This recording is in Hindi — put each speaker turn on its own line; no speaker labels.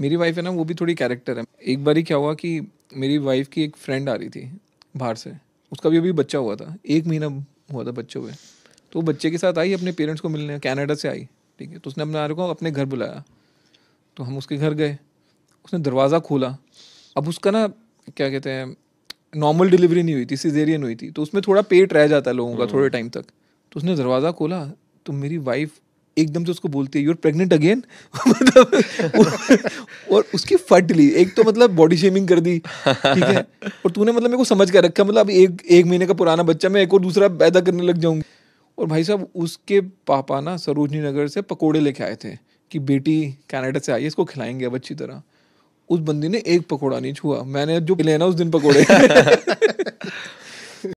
मेरी वाइफ है ना वो भी थोड़ी कैरेक्टर है एक बार ही क्या हुआ कि मेरी वाइफ की एक फ्रेंड आ रही थी बाहर से उसका भी अभी बच्चा हुआ था एक महीना हुआ था बच्चे हुए तो बच्चे के साथ आई अपने पेरेंट्स को मिलने कैनेडा से आई ठीक है तो उसने अपने को अपने घर बुलाया तो हम उसके घर गए उसने दरवाज़ा खोला अब उसका ना क्या कहते हैं नॉर्मल डिलीवरी नहीं हुई थी सिजेरियन हुई थी तो उसमें थोड़ा पेट रह जाता है लोगों का हम्म। थोड़े टाइम तक तो उसने दरवाज़ा खोला तो मेरी वाइफ एकदम से उसको बोलती है यूर प्रेगनेंट अगेन और उसकी फट ली एक तो मतलब बॉडी शेमिंग कर दी ठीक है और तूने मतलब मेरे को समझ कर रखा मतलब अभी एक एक महीने का पुराना बच्चा मैं एक और दूसरा पैदा करने लग जाऊंगी और भाई साहब उसके पापा ना सरोजनी नगर से पकोड़े लेके आए थे कि बेटी कनाडा से आई है इसको खिलाएंगे अब अच्छी तरह उस बंदी ने एक पकौड़ा नहीं छुआ मैंने जो लेना उस दिन पकौड़े